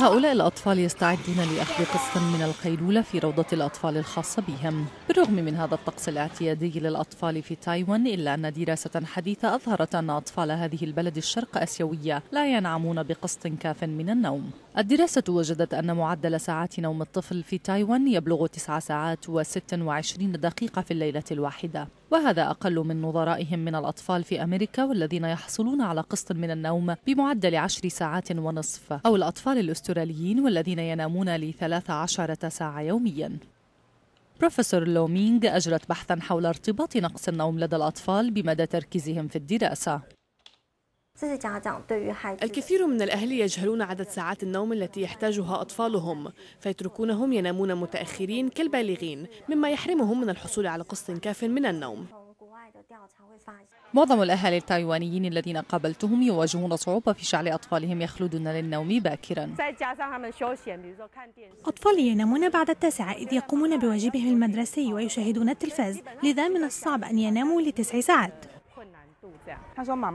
هؤلاء الأطفال يستعدون لأخذ قسط من القيلولة في روضة الأطفال الخاصة بهم بالرغم من هذا الطقس الاعتيادي للأطفال في تايوان إلا أن دراسة حديثة أظهرت أن أطفال هذه البلد الشرق أسيوية لا ينعمون بقسط كاف من النوم الدراسة وجدت أن معدل ساعات نوم الطفل في تايوان يبلغ 9 ساعات و26 دقيقة في الليلة الواحدة وهذا أقل من نظرائهم من الأطفال في أمريكا والذين يحصلون على قسط من النوم بمعدل عشر ساعات ونصف أو الأطفال الأستراليين والذين ينامون لثلاث عشرة ساعة يومياً بروفيسور لومينغ أجرت بحثا حول ارتباط نقص النوم لدى الأطفال بمدى تركيزهم في الدراسة الكثير من الأهل يجهلون عدد ساعات النوم التي يحتاجها أطفالهم فيتركونهم ينامون متأخرين كالبالغين مما يحرمهم من الحصول على قسط كاف من النوم معظم الأهالي التايوانيين الذين قابلتهم يواجهون صعوبة في جعل أطفالهم يخلدون للنوم باكرا أطفالي ينامون بعد التاسعة إذ يقومون بواجبهم المدرسي ويشاهدون التلفاز لذا من الصعب أن يناموا لتسع ساعات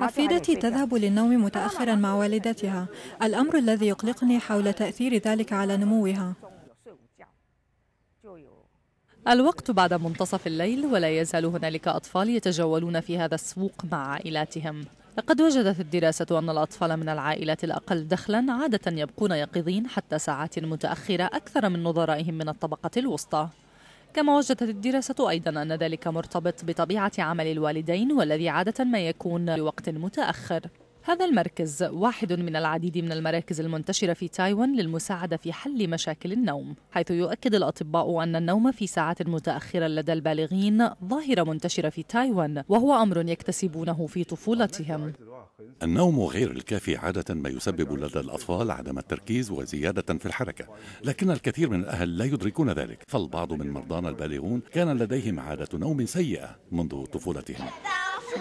حفيدتي تذهب للنوم متأخرا مع والدتها الأمر الذي يقلقني حول تأثير ذلك على نموها الوقت بعد منتصف الليل ولا يزال هنالك أطفال يتجولون في هذا السوق مع عائلاتهم لقد وجدت الدراسة أن الأطفال من العائلات الأقل دخلا عادة يبقون يقظين حتى ساعات متأخرة أكثر من نظرائهم من الطبقة الوسطى كما وجدت الدراسة أيضا أن ذلك مرتبط بطبيعة عمل الوالدين والذي عادة ما يكون بوقت متأخر هذا المركز واحد من العديد من المراكز المنتشرة في تايوان للمساعدة في حل مشاكل النوم، حيث يؤكد الأطباء أن النوم في ساعات متأخرة لدى البالغين ظاهرة منتشرة في تايوان، وهو أمر يكتسبونه في طفولتهم. النوم غير الكافي عادة ما يسبب لدى الأطفال عدم التركيز وزيادة في الحركة، لكن الكثير من الأهل لا يدركون ذلك، فالبعض من مرضانا البالغون كان لديهم عادة نوم سيئة منذ طفولتهم.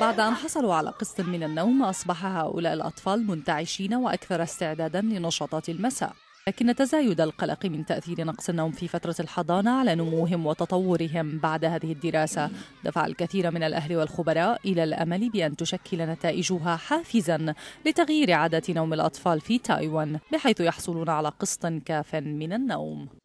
بعد أن حصلوا على قسط من النوم أصبح هؤلاء الأطفال منتعشين وأكثر استعدادا لنشاطات المساء لكن تزايد القلق من تأثير نقص النوم في فترة الحضانة على نموهم وتطورهم بعد هذه الدراسة دفع الكثير من الأهل والخبراء إلى الأمل بأن تشكل نتائجها حافزا لتغيير عادات نوم الأطفال في تايوان بحيث يحصلون على قسط كاف من النوم